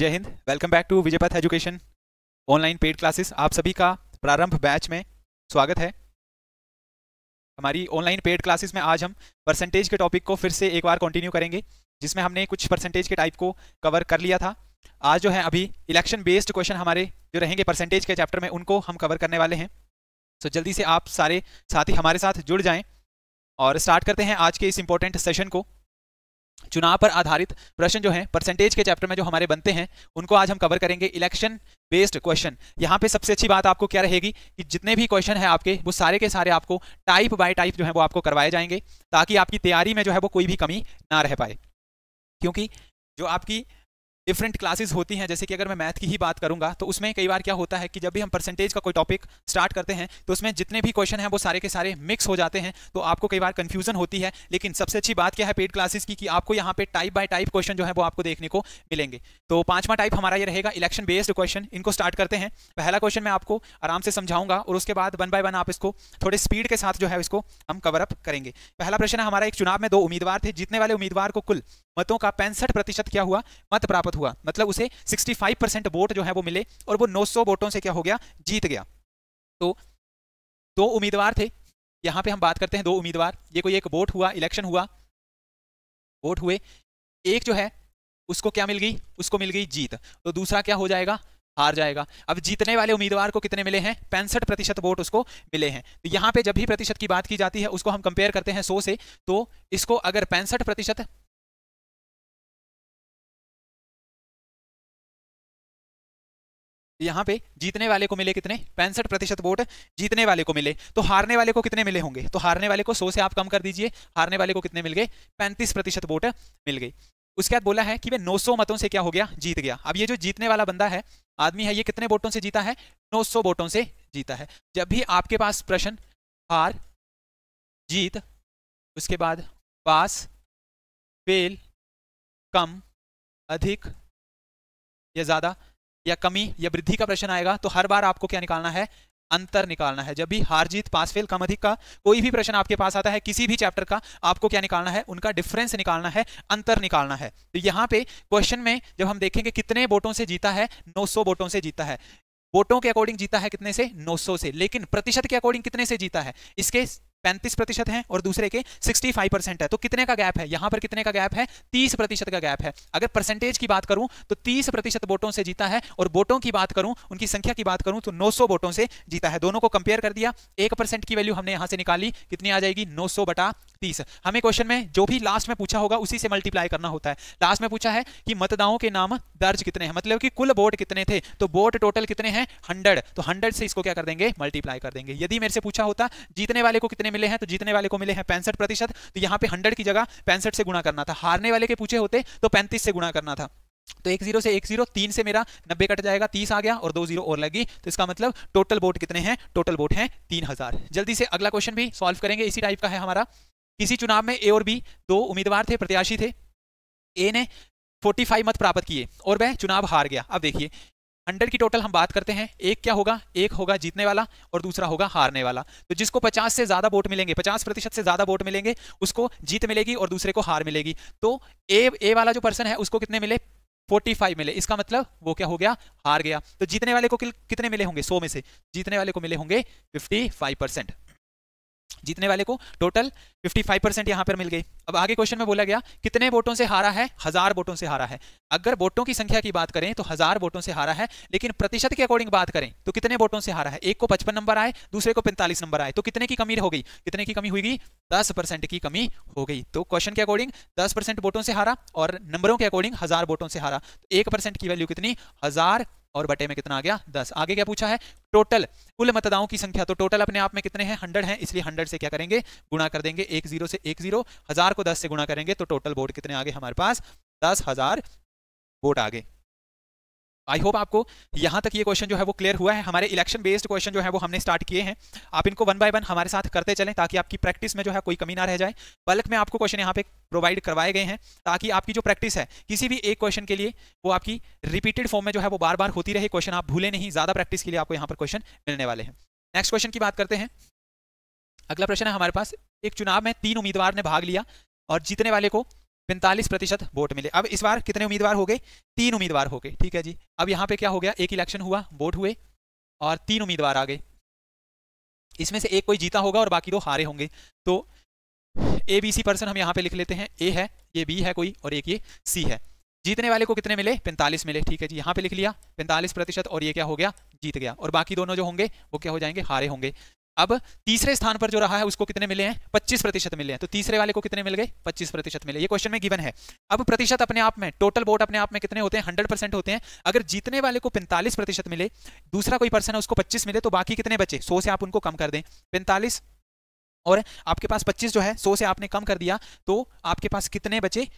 जय हिंद welcome back to Vijaypath education online paid classes आप सभी का प्रारंभ बैच में स्वागत है हमारी ऑनलाइन पेड क्लासेस में आज हम परसेंटेज के टॉपिक को फिर से एक बार कंटिन्यू करेंगे जिसमें हमने कुछ परसेंटेज के टाइप को कवर कर लिया था आज जो है अभी इलेक्शन बेस्ड क्वेश्चन हमारे जो रहेंगे परसेंटेज के चैप्टर में उनको हम कवर करने वाले हैं सो जल्दी से आप सारे साथी हमारे साथ जुड़ जाएँ और स्टार्ट करते हैं आज के इस इंपॉर्टेंट सेशन को चुनाव पर आधारित प्रश्न जो है परसेंटेज के चैप्टर में जो हमारे बनते हैं उनको आज हम कवर करेंगे इलेक्शन बेस्ड क्वेश्चन यहाँ पे सबसे अच्छी बात आपको क्या रहेगी कि जितने भी क्वेश्चन है आपके वो सारे के सारे आपको टाइप बाय टाइप जो है वो आपको करवाए जाएंगे ताकि आपकी तैयारी में जो है वो कोई भी कमी ना रह पाए क्योंकि जो आपकी डिफरेंट क्लासेस होती हैं जैसे कि अगर मैं मैथ की ही बात करूंगा तो उसमें कई बार क्या होता है कि जब भी हम परसेंटेज का कोई टॉपिक स्टार्ट करते हैं तो उसमें जितने भी क्वेश्चन हैं वो सारे के सारे मिक्स हो जाते हैं तो आपको कई बार कन्फ्यूजन होती है लेकिन सबसे अच्छी बात क्या है पेड क्लासेस की कि आपको यहाँ पे टाइप बाय टाइप क्वेश्चन जो है वो आपको देखने को मिलेंगे तो पांचवा टाइप हमारा ये रहेगा इलेक्शन बेस्ड क्वेश्चन इनको स्टार्ट करते हैं पहला क्वेश्चन मैं आपको आराम से समझाऊंगा और उसके बाद वन बाय वन आप इसको थोड़े स्पीड के साथ जो है इसको हम कवरअप करेंगे पहला प्रश्न है हमारा एक चुनाव में दो उम्मीदवार थे जीतने वाले उम्मीदवार को कुल मतों का पैंसठ प्रतिशत क्या हुआ मत प्राप्त हुआ मतलब उसे 65 परसेंट वोट जो है वो मिले और वो 900 वोटों से क्या हो गया जीत गया तो दो उम्मीदवार थे यहाँ पे हम बात करते हैं दो उम्मीदवार ये कोई एक वोट हुआ इलेक्शन हुआ वोट हुए एक जो है उसको क्या मिल गई उसको मिल गई जीत तो दूसरा क्या हो जाएगा हार जाएगा अब जीतने वाले उम्मीदवार को कितने मिले हैं पैंसठ प्रतिशत वोट उसको मिले हैं तो यहाँ पे जब भी प्रतिशत की बात की जाती है उसको हम कंपेयर करते हैं सौ से तो इसको अगर पैंसठ प्रतिशत यहाँ पे जीतने वाले को मिले कितने पैंसठ प्रतिशत वोट जीतने वाले को मिले तो हारने वाले को कितने मिले होंगे तो हारने वाले को सौ से आप कम कर दीजिए हारने वाले को कितने मिल गए पैंतीस प्रतिशत वोट मिल गई उसके बाद बोला है कि वे 900 मतों से क्या हो गया जीत गया अब ये जो जीतने वाला बंदा है आदमी है ये कितने वोटों से जीता है 900 वोटों से जीता है जब भी आपके पास प्रश्न हार जीत उसके बाद पास फेल कम अधिक या ज़्यादा या कमी या वृद्धि का प्रश्न आएगा तो हर बार आपको क्या निकालना है अंतर निकालना है जब भी हार जीत पास फेल कम अधिक का कोई भी प्रश्न आपके पास आता है किसी भी चैप्टर का आपको क्या निकालना है उनका डिफरेंस निकालना है अंतर निकालना है तो यहाँ पे क्वेश्चन में जब हम देखेंगे कितने वोटों से जीता है 900 वोटों से जीता है वोटों के अकॉर्डिंग जीता है कितने से 900 से लेकिन प्रतिशत के अकॉर्डिंग कितने से जीता है इसके पैंतीस प्रतिशत है और दूसरे के सिक्सटी फाइव परसेंट है तो कितने का गैप है यहां पर कितने का गैप है तीस प्रतिशत का गैप है अगर परसेंटेज की बात करूं तो तीस प्रतिशत वोटों से जीता है और वोटों की बात करूं उनकी संख्या की बात करूं तो नौ सौ वोटों से जीता है दोनों को कंपेयर कर दिया एक परसेंट की वैल्यू हमने यहां से निकाली कितनी आ जाएगी नौ बटा तीस हमें क्वेश्चन में जो भी लास्ट में पूछा होगा उसी से मल्टीप्लाई करना होता है लास्ट में पूछा है कि मतदाओं के नाम दर्ज कितने हैं मतलब कि कुल वोट कितने थे तो वोट टोटल कितने हैं हंड्रेड तो हंड्रेड से इसको क्या कर देंगे मल्टीप्लाई कर देंगे यदि मेरे से पूछा होता जीतने वाले को कितने कितने मिले हैं तो जीतने वाले को मिले हैं पैंसठ प्रतिशत तो यहाँ पे हंड्रेड की जगह पैंसठ से गुणा करना था हारने वाले के पूछे होते तो पैंतीस से गुणा करना था तो एक जीरो से एक जीरो तीन से मेरा नब्बे कट जाएगा तीस आ गया और दो जीरो और लगी तो इसका मतलब टोटल वोट कितने हैं टोटल वोट हैं तीन हजार जल्दी से अगला क्वेश्चन भी सॉल्व करेंगे इसी टाइप का है हमारा किसी चुनाव में ए और बी दो उम्मीदवार थे प्रत्याशी थे ए ने 45 मत प्राप्त किए और वह चुनाव हार गया अब देखिए हंड्रेड की टोटल हम बात करते हैं एक क्या होगा एक होगा जीतने वाला और दूसरा होगा हारने वाला तो जिसको पचास से ज्यादा वोट मिलेंगे पचास प्रतिशत से ज्यादा वोट मिलेंगे उसको जीत मिलेगी और दूसरे को हार मिलेगी तो ए ए वाला जो पर्सन है उसको कितने मिले 45 मिले इसका मतलब वो क्या हो गया हार गया तो जीतने वाले को कितने मिले होंगे 100 में से जीतने वाले को मिले होंगे 55 परसेंट जीतने वाले को टोटल 55 परसेंट यहां पर मिल गई अब आगे क्वेश्चन में बोला गया कितने वोटों से हारा है हजार वोटों से हारा है अगर वोटों की संख्या की बात करें तो हजार वोटों से हारा है लेकिन प्रतिशत के अकॉर्डिंग बात करें तो कितने वोटों से हारा है एक को पचपन नंबर आए दूसरे को पैंतालीस नंबर आए तो कितने की कमी हो गई कितने की कमी हुई दस परसेंट की कमी हो गई तो क्वेश्चन के अकॉर्डिंग दस परसेंट वोटों से हारा और नंबरों के अकॉर्डिंग हजार वोटों से हारा तो एक परसेंट की वैल्यू कितनी हजार और बटे में कितना आ गया दस आगे क्या पूछा है टोटल कुल मतदाओं की संख्या तो टोटल अपने आप में कितने हैं हंड्रेड है इसलिए हंड्रेड से क्या करेंगे गुणा कर देंगे एक जीरो से एक जीरो हजार को दस से गुणा करेंगे तो टोटल वोट कितने आगे हमारे पास दस हजार वोट आगे आई होप आपको यहाँ तक ये क्वेश्चन जो है वो क्लियर हुआ है हमारे इलेक्शन बेस्ड क्वेश्चन जो है वो हमने स्टार्ट किए हैं आप इनको वन बाय वन हमारे साथ करते चलें ताकि आपकी प्रैक्टिस में जो है कोई कमी ना रह जाए बल्क में आपको क्वेश्चन यहाँ पे प्रोवाइड करवाए गए हैं ताकि आपकी जो प्रैक्टिस है किसी भी एक क्वेश्चन के लिए वो आपकी रिपीटेड फॉर्म में जो है वो बार बार होती रहे क्वेश्चन आप भूले नहीं ज़्यादा प्रैक्टिस के लिए आपको यहाँ पर क्वेश्चन मिलने वाले हैं नेक्स्ट क्वेश्चन की बात करते हैं अगला प्रश्न है हमारे पास एक चुनाव में तीन उम्मीदवार ने भाग लिया और जीतने वाले को पैंतालीस प्रतिशत वोट मिले अब इस बार कितने उम्मीदवार हो गए तीन उम्मीदवार हो गए ठीक है जी अब यहाँ पे क्या हो गया एक इलेक्शन हुआ वोट हुए और तीन उम्मीदवार आ गए इसमें से एक कोई जीता होगा और बाकी दो हारे होंगे तो ए बी सी पर्सन हम यहाँ पे लिख लेते हैं ए है ये बी है कोई और एक ये सी है जीतने वाले को कितने मिले पैंतालीस मिले ठीक है जी यहाँ पे लिख लिया पैंतालीस प्रतिशत और ये क्या हो गया जीत गया और बाकी दोनों जो होंगे वो क्या हो जाएंगे हारे होंगे अब तीसरे स्थान पर जो रहा है उसको कितने मिले हैं पच्चीस प्रतिशत मिले हैं तो तीसरे वाले को कितने मिल गए पच्चीस प्रतिशत मिले ये क्वेश्चन में गिवन है अब प्रतिशत अपने आप में टोटल वोट अपने आप में कितने होते हैं हंड्रेड परसेंट होते हैं अगर जीतने वाले को पैंतालीस प्रतिशत मिले दूसरा कोई पर्सन है उसको पच्चीस मिले तो बाकी कितने बचे सौ से आप उनको कम कर दें पैंतालीस और आपके पास पच्चीस जो है सौ से आपने कम कर दिया तो आपके पास कितने बचे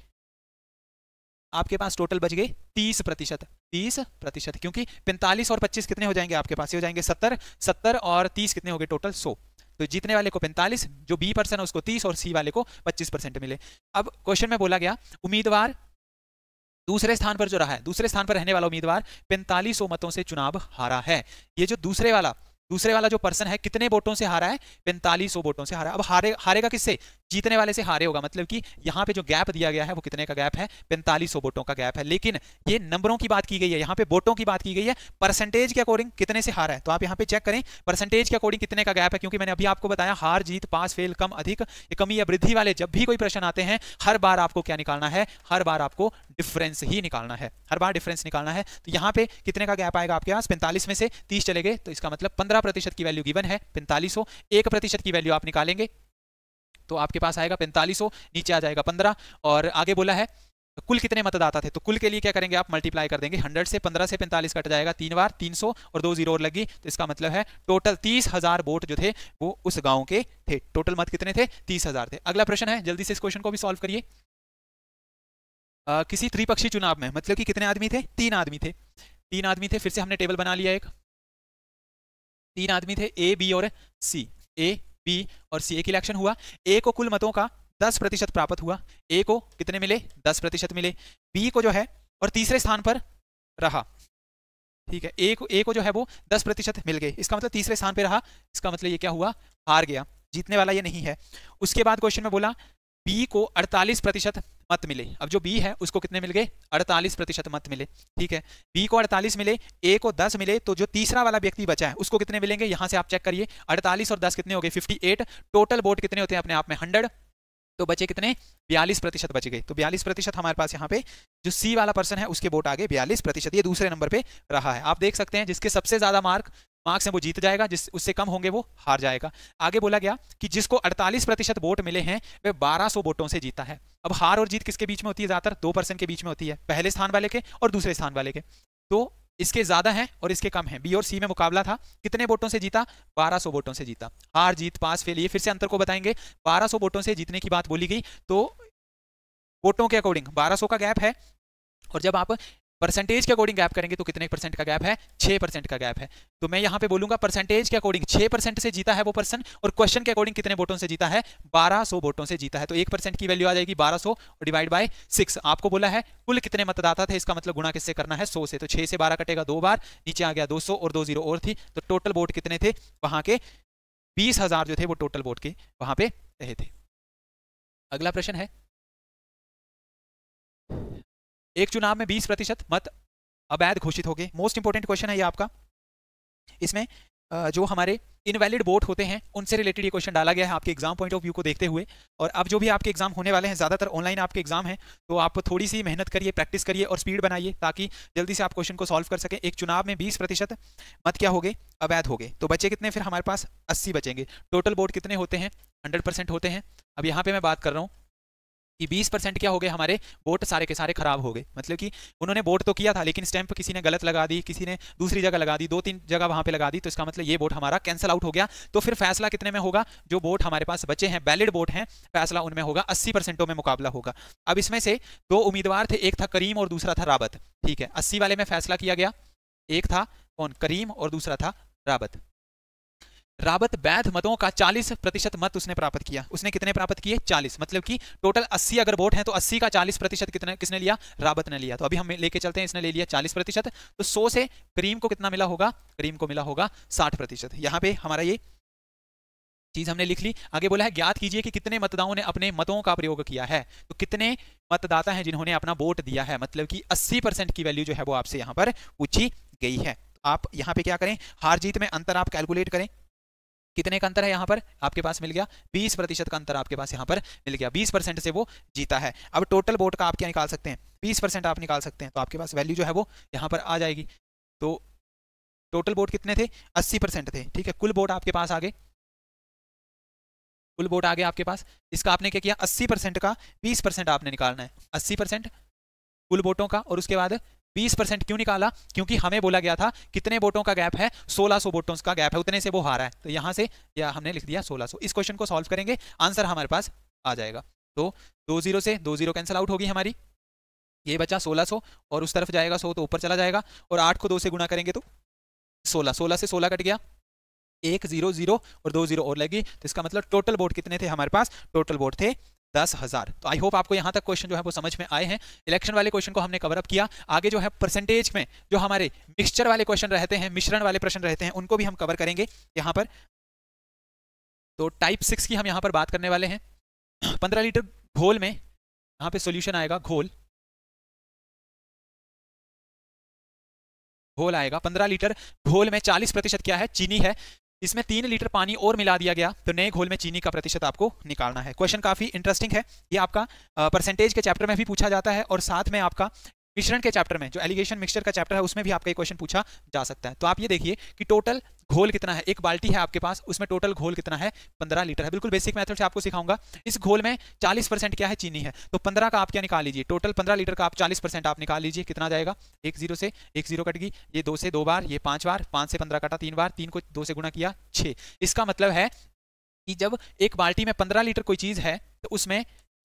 आपके पास टोटल बच गए तीस प्रतिशत तीस प्रतिशत क्योंकि पैंतालीस और पच्चीस कितने हो जाएंगे आपके पास ये हो जाएंगे सत्तर सत्तर और तीस कितने हो गए टोटल सौ तो जीतने वाले को पैंतालीस जो बी पर्सन है उसको तीस और सी वाले को पच्चीस परसेंट मिले अब क्वेश्चन में बोला गया उम्मीदवार दूसरे स्थान पर जो रहा है दूसरे स्थान पर रहने वाला उम्मीदवार पैंतालीस मतों से चुनाव हारा है ये जो दूसरे वाला दूसरे वाला जो पर्सन है कितने वोटों से हारा है पैंतालीस वोटों से हारा अब हारे हारेगा किससे जीतने वाले से हारे होगा मतलब कि यहाँ पे जो गैप दिया गया है वो कितने का गैप है पैंतालीस वोटों का गैप है लेकिन ये नंबरों की बात की गई है यहाँ पे वोटों की बात की गई है परसेंटेज के अकॉर्डिंग कितने से हारा है तो आप यहाँ पे चेक करें परसेंटेज के अकॉर्डिंग कितने का गैप है क्योंकि मैंने अभी आपको बताया हार जीत पास फेल कम अधिक कमी या वृद्धि वाले जब भी कोई प्रश्न आते हैं हर बार आपको क्या निकालना है हर बार आपको डिफरेंस ही निकालना है हर बार डिफरेंस निकालना है तो यहाँ पे कितने का गैप आएगा आपके पास पैंतालीस में से तीस चले गए तो इसका मतलब पंद्रह पंद्रह प्रतिशत की वैल्यू गिवन है पैंतालीस सौ एक प्रतिशत की वैल्यू आप निकालेंगे तो आपके पास आएगा पैंतालीस नीचे आ जाएगा पंद्रह और आगे बोला है कुल कितने मतदाता थे तो कुल के लिए क्या करेंगे आप मल्टीप्लाई कर देंगे 100 से 15 से 45 कट जाएगा तीन बार 300 और दो जीरो और लगी तो इसका मतलब है टोटल तीस हजार वोट जो थे वो उस गांव के थे टोटल मत कितने थे तीस हजार थे अगला प्रश्न है जल्दी से इस क्वेश्चन को भी सॉल्व करिए किसी त्रिपक्षीय चुनाव में मतलब कि कितने आदमी थे तीन आदमी थे तीन आदमी थे फिर से हमने टेबल बना लिया एक तीन आदमी थे ए बी और सी ए बी और सी ए की इलेक्शन हुआ ए को कुल मतों का दस प्रतिशत प्राप्त हुआ ए को कितने मिले दस प्रतिशत मिले बी को जो है और तीसरे स्थान पर रहा ठीक है ए को ए को जो है वो दस प्रतिशत मिल गए इसका मतलब तीसरे स्थान पर रहा इसका मतलब ये क्या हुआ हार गया जीतने वाला ये नहीं है उसके बाद क्वेश्चन में बोला बी को 48 प्रतिशत मत मिले अब जो बी है उसको कितने मिल गए 48 प्रतिशत मत मिले ठीक है बी को 48 मिले ए को 10 मिले तो जो तीसरा वाला व्यक्ति बचा है उसको कितने मिलेंगे यहां से आप चेक करिए 48 और 10 कितने हो गए 58 टोटल वोट कितने होते हैं अपने आप में हंड्रेड तो बचे कितने बयालीस प्रतिशत बच गए तो बयालीस प्रतिशत हमारे पास यहाँ पे जो सी वाला पर्सन है उसके वोट आगे बयालीस प्रतिशत ये दूसरे नंबर पे रहा है आप देख सकते हैं जिसके सबसे ज्यादा मार्क मार्क्स हैं वो जीत जाएगा जिस उससे कम होंगे वो हार जाएगा आगे बोला गया कि जिसको 48 प्रतिशत वोट मिले हैं वह 1200 वोटों से जीता है अब हार और जीत किसके बीच में होती है ज़्यादातर दो परसेंट के बीच में होती है पहले स्थान वाले के और दूसरे स्थान वाले के तो इसके ज़्यादा हैं और इसके कम हैं बी और सी में मुकाबला था कितने वोटों से जीता 1200 वोटों से जीता हार जीत पास फेल ये फिर से अंतर को बताएंगे 1200 वोटों से जीतने की बात बोली गई तो वोटों के अकॉर्डिंग 1200 का गैप है और जब आप परसेंटेज के अकॉर्डिंग गैप करेंगे तो कितने परसेंट का गैप है छह परसेंट का गैप है तो मैं यहाँ पे बोलूंगा परसेंटेज के अकॉर्डिंग छह परसेंट से जीता है वो पर्सन और क्वेश्चन के अकॉर्डिंग कितने वोटों से जीता है बारह सौ वोटों से जीता है तो एक परसेंट की वैल्यू आ जाएगी बारह सौ डिवाइड बाय सिक्स आपको बोला है कुल कितने मतदाता थे इसका मतलब गुणा किससे करना है सौ से तो छह से बारह कटेगा दो बार नीचे आ गया दो सौ और दो जीरो और थी तो टोटल वोट कितने थे वहां के बीस हजार जो थे वो टोटल वोट के वहां पे रहे थे अगला प्रश्न है एक चुनाव में बीस प्रतिशत मत अवैध घोषित हो गए मोस्ट इंपोर्टेंट क्वेश्चन है ये आपका इसमें जो हमारे इनवैलिड वोट होते हैं उनसे रिलेटेड ये क्वेश्चन डाला गया है आपके एग्जाम पॉइंट ऑफ व्यू को देखते हुए और अब जो भी आपके एग्जाम होने वाले हैं ज़्यादातर ऑनलाइन आपके एग्जाम हैं तो आप थोड़ी सी मेहनत करिए प्रैक्टिस करिए और स्पीड बनाइए ताकि जल्दी से आप क्वेश्चन को सॉल्व कर सकें एक चुनाव में बीस प्रतिशत मत क्या हो गए अवैध हो गए तो बच्चे कितने फिर हमारे पास अस्सी बचेंगे टोटल वोट कितने होते हैं हंड्रेड होते हैं अब यहाँ पर मैं बात कर रहा हूँ कि 20 परसेंट क्या हो गए हमारे वोट सारे के सारे खराब हो गए मतलब कि उन्होंने वोट तो किया था लेकिन स्टैंप किसी ने गलत लगा दी किसी ने दूसरी जगह लगा दी दो तीन जगह वहां पे लगा दी तो इसका मतलब ये वोट हमारा कैंसिल आउट हो गया तो फिर फैसला कितने में होगा जो वोट हमारे पास बचे हैं वैलिड बोट हैं फैसला उनमें होगा अस्सी परसेंटों में मुकाबला होगा अब इसमें से दो उम्मीदवार थे एक था करीम और दूसरा था राबत ठीक है अस्सी वाले में फैसला किया गया एक था कौन करीम और दूसरा था राबत राबत बैध मतों का 40 प्रतिशत मत उसने प्राप्त किया उसने कितने प्राप्त किए 40 मतलब कि टोटल 80 अगर वोट हैं तो 80 का 40 प्रतिशत कितने किसने लिया राबत ने लिया तो अभी हम लेके चलते हैं इसने ले लिया 40 प्रतिशत तो 100 से करीम को कितना मिला होगा करीम को मिला होगा 60 प्रतिशत यहाँ पे हमारा ये चीज हमने लिख ली आगे बोला है ज्ञात कीजिए कि कितने मतदाताओं ने अपने मतों का प्रयोग किया है तो कितने मतदाता हैं जिन्होंने अपना वोट दिया है मतलब कि अस्सी परसेंट की वैल्यू जो है वो आपसे यहाँ पर पूछी गई है तो आप यहाँ पे क्या करें हार जीत में अंतर आप कैलकुलेट करें कितने का अंतर है यहाँ पर आपके पास मिल गया बीस प्रतिशत का अंतर आपके पास यहाँ पर मिल गया बीस परसेंट से वो जीता है अब टोटल वोट का आप क्या निकाल सकते हैं बीस परसेंट आप निकाल सकते हैं तो आपके पास वैल्यू जो है वो यहाँ पर आ जाएगी तो टोटल वोट कितने थे अस्सी परसेंट थे ठीक है कुल वोट आपके पास आ गए कुल वोट आ गए आपके पास इसका आपने क्या किया अस्सी परसेंट का बीस परसेंट आपने निकालना है अस्सी परसेंट कुल वोटों का और उसके बाद बीस परसेंट क्यों निकाला क्योंकि हमें बोला गया था कितने वोटों का गैप है सोलह सौ वोटों का गैप है उतने से वो हारा है तो यहाँ से या हमने लिख दिया सोलह सो इस क्वेश्चन को सॉल्व करेंगे आंसर हमारे पास आ जाएगा तो दो जीरो से दो जीरो कैंसिल आउट होगी हमारी ये बचा सोलह सो और उस तरफ जाएगा सो तो ऊपर चला जाएगा और आठ को दो से गुणा करेंगे तो सोलह सोलह से सोलह कट गया एक जीरो जीरो और दो जीरो और लगी तो इसका मतलब टोटल वोट कितने थे हमारे पास टोटल वोट थे दस हज़ार तो आई होप आपको यहां तक क्वेश्चन जो है वो समझ में आए हैं इलेक्शन वाले क्वेश्चन को हमने कवर अप किया आगे जो है परसेंटेज में जो हमारे मिक्सचर वाले क्वेश्चन रहते हैं मिश्रण वाले प्रश्न रहते हैं उनको भी हम कवर करेंगे यहां पर तो टाइप सिक्स की हम यहां पर बात करने वाले हैं पंद्रह लीटर घोल में यहां पर सोल्यूशन आएगा घोल घोल आएगा पंद्रह लीटर घोल में चालीस प्रतिशत क्या है चीनी है इसमें तीन लीटर पानी और मिला दिया गया तो नए घोल में चीनी का प्रतिशत आपको निकालना है क्वेश्चन काफी इंटरेस्टिंग है ये आपका परसेंटेज के चैप्टर में भी पूछा जाता है और साथ में आपका मिश्रण के चैप्टर में जो एलिगेशन मिक्सचर का चैप्टर है उसमें भी आपका ये क्वेश्चन पूछा जा सकता है तो आप ये देखिए कि टोटल घोल कितना है एक बाल्टी है आपके पास उसमें टोटल घोल कितना है पंद्रह लीटर है बिल्कुल बेसिक मेथड से आपको सिखाऊंगा इस घोल में चालीस परसेंट क्या है चीनी है तो पंद्रह का आप क्या निकाल लीजिए टोटल पंद्रह लीटर का आप चालीस परसेंट आप निकाल लीजिए कितना जाएगा एक जीरो से एक जीरो कट गई ये दो से दो बार ये पांच बार पांच से पंद्रह कटा तीन बार तीन को दो से गुणा किया छः इसका मतलब है कि जब एक बाल्टी में पंद्रह लीटर कोई चीज़ है तो उसमें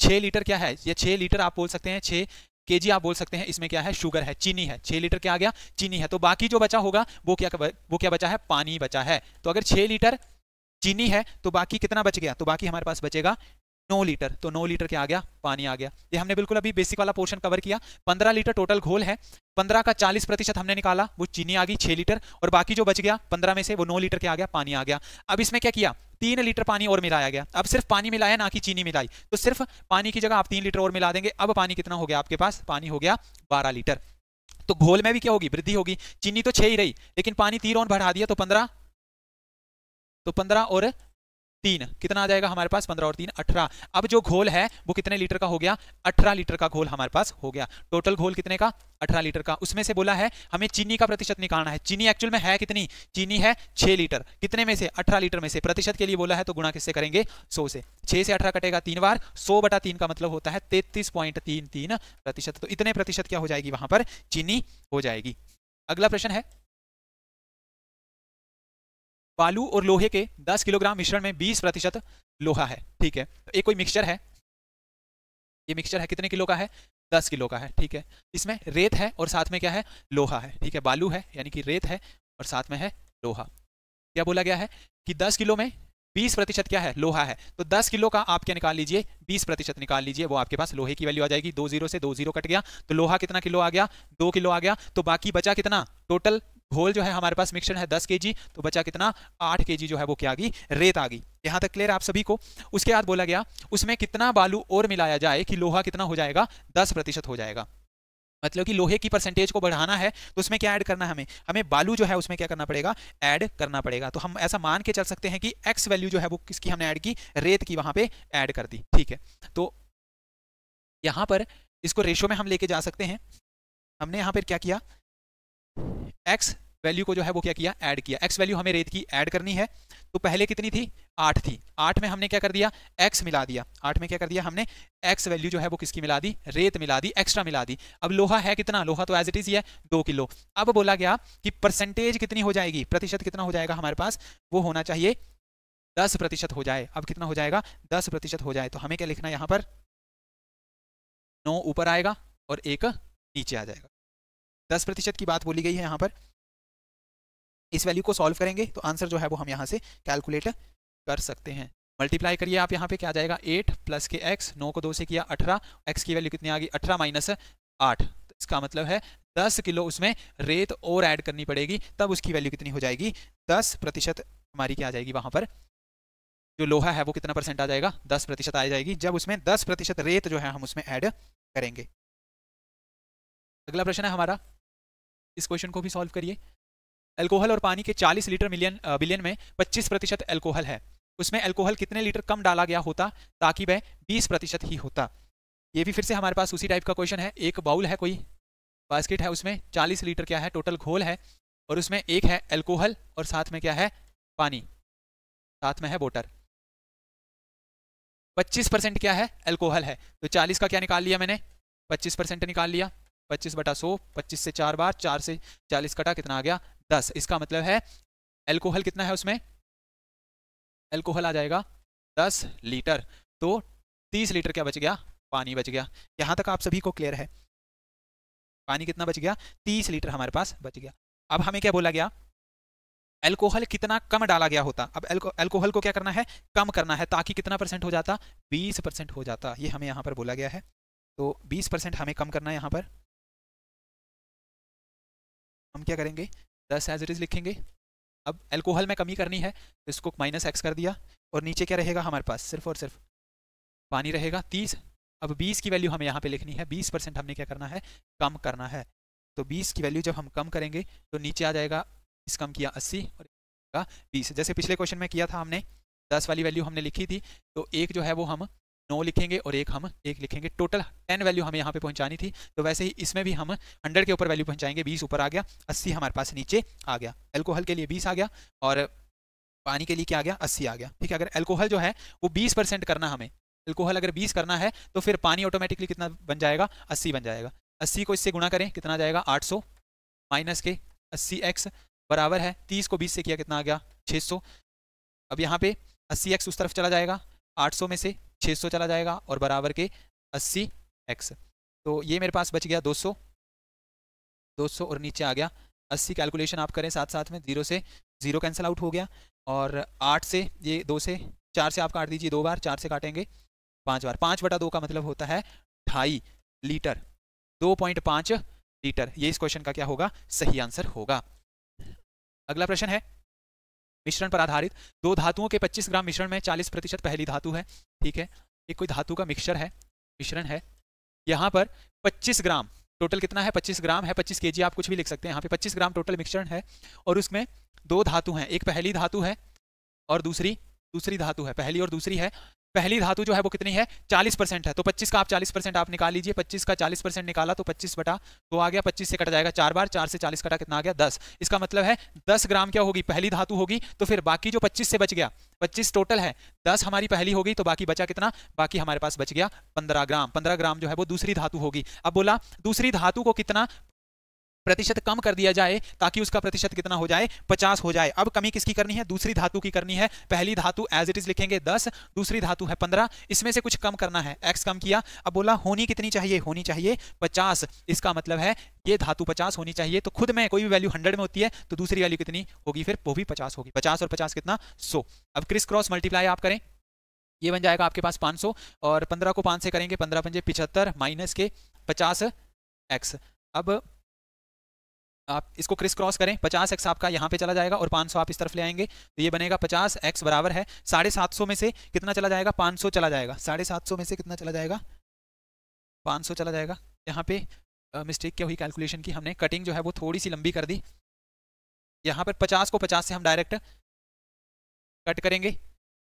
छः लीटर क्या है या छः लीटर आप बोल सकते हैं छः के आप बोल सकते हैं इसमें क्या है शुगर है चीनी है छह लीटर क्या आ गया चीनी है तो बाकी जो बचा होगा वो क्या वो क्या बचा है पानी बचा है तो अगर छह लीटर चीनी है तो बाकी कितना बच गया तो बाकी हमारे पास बचेगा नौ लीटर तो नौ लीटर क्या आ गया पानी आ गया ये हमने बिल्कुल अभी बेसिक वाला पोर्शन कवर किया पंद्रह लीटर टोटल घोल है पंद्रह का चालीस प्रतिशत हमने निकाला वो चीनी आ गई छह लीटर और बाकी जो बच गया पंद्रह में से वो नौ लीटर क्या आ गया पानी आ गया अब इसमें क्या किया तीन लीटर पानी और मिलाया गया अब सिर्फ पानी मिलाया ना कि चीनी मिलाई तो सिर्फ पानी की जगह आप तीन लीटर और मिला देंगे अब पानी कितना हो गया आपके पास पानी हो गया बारह लीटर तो घोल में भी क्या होगी वृद्धि होगी चीनी तो छह ही रही लेकिन पानी तीन और बढ़ा दिया तो पंद्रह तो पंद्रह और तीन कितना आ जाएगा हमारे पास पंद्रह और तीन अठारह अब जो घोल है वो कितने लीटर का हो गया अठारह लीटर का घोल हमारे पास हो गया टोटल घोल कितने का अठारह लीटर का उसमें से बोला है हमें चीनी का प्रतिशत निकालना है चीनी एक्चुअल में है कितनी चीनी है छह लीटर कितने में से अठारह लीटर में से प्रतिशत के लिए बोला है तो गुणा किससे करेंगे सौ से छह से अठारह कटेगा तीन बार सौ बटा तीन का मतलब होता है तेतीस पॉइंट तीन तीन प्रतिशत तो इतने प्रतिशत क्या हो जाएगी वहां पर चीनी हो जाएगी अगला प्रश्न है बालू और लोहे के 10 किलोग्राम मिश्रण में 20 प्रतिशत लोहा है ठीक है तो एक कोई मिक्सचर है ये मिक्सचर है कितने किलो का है दस किलो का है ठीक है इसमें रेत है और साथ में क्या है लोहा है ठीक है बालू है यानी कि रेत है और साथ में है लोहा क्या बोला गया है कि दस किलो में बीस प्रतिशत क्या है लोहा है तो दस किलो का आप क्या निकाल लीजिए बीस प्रतिशत निकाल लीजिए वो आपके पास लोहे की वैल्यू आ जाएगी दो जीरो से दो जीरो कट गया तो लोहा कितना किलो आ गया दो किलो आ गया तो बाकी बचा कितना टोटल घोल जो है हमारे पास मिक्सर है दस के तो बचा कितना आठ के जो है वो क्या आ गई रेत आ गई यहाँ तक क्लियर आप सभी को उसके बाद बोला गया उसमें कितना बालू और मिलाया जाए कि लोहा कितना हो जाएगा दस प्रतिशत हो जाएगा मतलब कि लोहे की परसेंटेज को बढ़ाना है तो उसमें क्या ऐड करना है हमें हमें बालू जो है उसमें क्या करना पड़ेगा ऐड करना पड़ेगा तो हम ऐसा मान के चल सकते हैं कि एक्स वैल्यू जो है वो किसकी हमने ऐड की रेत की वहां पे ऐड कर दी ठीक है तो यहाँ पर इसको रेशो में हम लेके जा सकते हैं हमने यहाँ पर क्या किया एक्स वैल्यू को जो है वो क्या किया ऐड किया एक्स वैल्यू हमें रेत की ऐड करनी है तो पहले कितनी थी आठ थी आठ में हमने क्या कर दिया एक्स मिला दिया आठ में क्या कर दिया हमने एक्स वैल्यू जो है वो किसकी मिला दी रेत मिला दी एक्स्ट्रा मिला दी अब लोहा है कितना लोहा तो एज इट इज ही है दो किलो अब बोला गया कि परसेंटेज कितनी हो जाएगी प्रतिशत कितना हो जाएगा हमारे पास वो होना चाहिए दस प्रतिशत हो जाए अब कितना हो जाएगा दस प्रतिशत हो जाए तो हमें क्या लिखना है यहां पर नौ ऊपर आएगा और एक नीचे आ जाएगा दस प्रतिशत की बात बोली गई है यहाँ पर इस वैल्यू को सॉल्व करेंगे तो आंसर जो है वो हम यहाँ से कैलकुलेट कर सकते हैं मल्टीप्लाई करिए आप यहाँ पे क्या जाएगा एट प्लस के एक्स नौ को दो से किया अठारह एक्स की वैल्यू कितनी आ गई अठारह माइनस आठ तो इसका मतलब है दस किलो उसमें रेत और ऐड करनी पड़ेगी तब उसकी वैल्यू कितनी हो जाएगी दस प्रतिशत हमारी क्या आ जाएगी वहाँ पर जो लोहा है वो कितना परसेंट आ जाएगा दस प्रतिशत आ जाएगी जब उसमें दस प्रतिशत रेत जो है हम उसमें ऐड करेंगे अगला प्रश्न है हमारा इस क्वेश्चन को भी सॉल्व करिए एल्कोहल और पानी के 40 लीटर मिलियन बिलियन में 25 प्रतिशत एल्कोहल है उसमें एल्कोहल कितने लीटर कम डाला गया होता ताकि वह 20 प्रतिशत ही होता ये भी फिर से हमारे पास उसी टाइप का क्वेश्चन है एक बाउल है कोई बास्केट है उसमें 40 लीटर क्या है टोटल घोल है और उसमें एक है एल्कोहल और साथ में क्या है पानी साथ में है वोटर 25 परसेंट क्या है एल्कोहल है तो 40 का क्या निकाल लिया मैंने 25 परसेंट निकाल लिया पच्चीस बटा सो पच्चीस से चार बार चार से चालीस कटा कितना आ गया दस इसका मतलब है एल्कोहल कितना है उसमें एल्कोहल आ जाएगा दस लीटर तो तीस लीटर क्या बच गया पानी बच गया यहाँ तक आप सभी को क्लियर है पानी कितना बच गया तीस लीटर हमारे पास बच गया अब हमें क्या बोला गया एल्कोहल कितना कम डाला गया होता अब एल्कोहल को क्या करना है कम करना है ताकि कितना परसेंट हो जाता बीस परसेंट हो जाता ये हमें यहाँ पर बोला गया है तो बीस परसेंट हमें कम करना है यहाँ पर हम क्या करेंगे दस एज इट इज़ लिखेंगे अब एल्कोहल में कमी करनी है तो इसको माइनस एक्स कर दिया और नीचे क्या रहेगा हमारे पास सिर्फ और सिर्फ पानी रहेगा तीस अब बीस की वैल्यू हमें यहाँ पे लिखनी है बीस परसेंट हमने क्या करना है कम करना है तो बीस की वैल्यू जब हम कम करेंगे तो नीचे आ जाएगा इस कम किया अस्सी और बीस जैसे पिछले क्वेश्चन में किया था हमने दस वाली वैल्यू हमने लिखी थी तो एक जो है वो हम नौ लिखेंगे और एक हम एक लिखेंगे टोटल टेन वैल्यू हमें यहाँ पे पहुँचानी थी तो वैसे ही इसमें भी हम हंड्रेड के ऊपर वैल्यू पहुँचाएंगे बीस ऊपर आ गया अस्सी हमारे पास नीचे आ गया एल्कोहल के लिए बीस आ गया और पानी के लिए क्या आ गया अस्सी आ गया ठीक है अगर एल्कोहल जो है वो बीस परसेंट करना हमें एल्कोहल अगर बीस करना है तो फिर पानी ऑटोमेटिकली कितना बन जाएगा अस्सी बन जाएगा अस्सी को इससे गुणा करें कितना जाएगा आठ सौ माइनस के अस्सी एक्स बराबर है तीस को बीस से किया कितना आ गया छः सौ अब यहाँ पे अस्सी एक्स उस तरफ चला जाएगा 800 में से 600 चला जाएगा और बराबर के अस्सी एक्स तो ये मेरे पास बच गया 200 200 और नीचे आ गया 80 कैलकुलेशन आप करें साथ साथ में जीरो से जीरो कैंसिल आउट हो गया और आठ से ये दो से चार से आप काट दीजिए दो बार चार से काटेंगे पाँच बार पाँच बटा दो का मतलब होता है ढाई लीटर दो पॉइंट पाँच लीटर ये इस क्वेश्चन का क्या होगा सही आंसर होगा अगला प्रश्न है मिश्रण पर आधारित दो धातुओं के 25 ग्राम मिश्रण में 40 प्रतिशत पहली धातु है ठीक है ये कोई धातु का मिक्सर है मिश्रण है यहाँ पर 25 ग्राम टोटल कितना है 25 ग्राम है 25 के आप कुछ भी लिख सकते हैं यहाँ पे 25 ग्राम टोटल मिक्सचर है और उसमें दो धातु हैं एक पहली धातु है और दूसरी दूसरी धातु है पहली और दूसरी है पहली धातु जो है वो कितनी है 40 परसेंट है तो 25 का आप 40 परसेंट आप निकाल लीजिए 25 का 40 परसेंट निकाला तो 25 बटा तो आ गया 25 से कट जाएगा चार बार चार से 40 कटा कितना आ गया 10 इसका मतलब है 10 ग्राम क्या होगी पहली धातु होगी तो फिर बाकी जो 25 से बच गया 25 टोटल है 10 हमारी पहली होगी तो बाकी बचा कितना बाकी हमारे पास बच गया पंद्रह ग्राम पंद्रह ग्राम जो है वो दूसरी धातु होगी अब बोला दूसरी धातु को कितना प्रतिशत कम कर दिया जाए ताकि उसका प्रतिशत कितना हो जाए पचास हो जाए अब कमी किसकी करनी है दूसरी धातु की करनी है पहली धातु एज इट इज लिखेंगे दस दूसरी धातु है पंद्रह इसमें से कुछ कम करना है एक्स कम किया अब बोला होनी कितनी चाहिए होनी चाहिए पचास इसका मतलब है ये धातु पचास होनी चाहिए तो खुद में कोई भी वैल्यू हंड्रेड में होती है तो दूसरी वैल्यू कितनी होगी फिर वो भी पचास होगी पचास और पचास कितना सो अब क्रिस क्रॉस मल्टीप्लाई आप करें ये बन जाएगा आपके पास 500 और पंद्रह को पांच से करेंगे पंद्रह पंजे पिछहत्तर माइनस के पचास एक्स अब आप इसको क्रिस क्रॉस करें पचास एक्स आपका यहाँ पे चला जाएगा और 500 आप इस तरफ ले आएंगे तो ये बनेगा पचास एक्स बराबर है साढ़े सात सौ में से कितना चला जाएगा 500 चला जाएगा साढ़े सात सौ में से कितना चला जाएगा 500 चला जाएगा यहाँ पे मिस्टेक क्या हुई कैलकुलेशन की हमने कटिंग जो है वो थोड़ी सी लंबी कर दी यहाँ पर पचास को पचास से हम डायरेक्ट कट करेंगे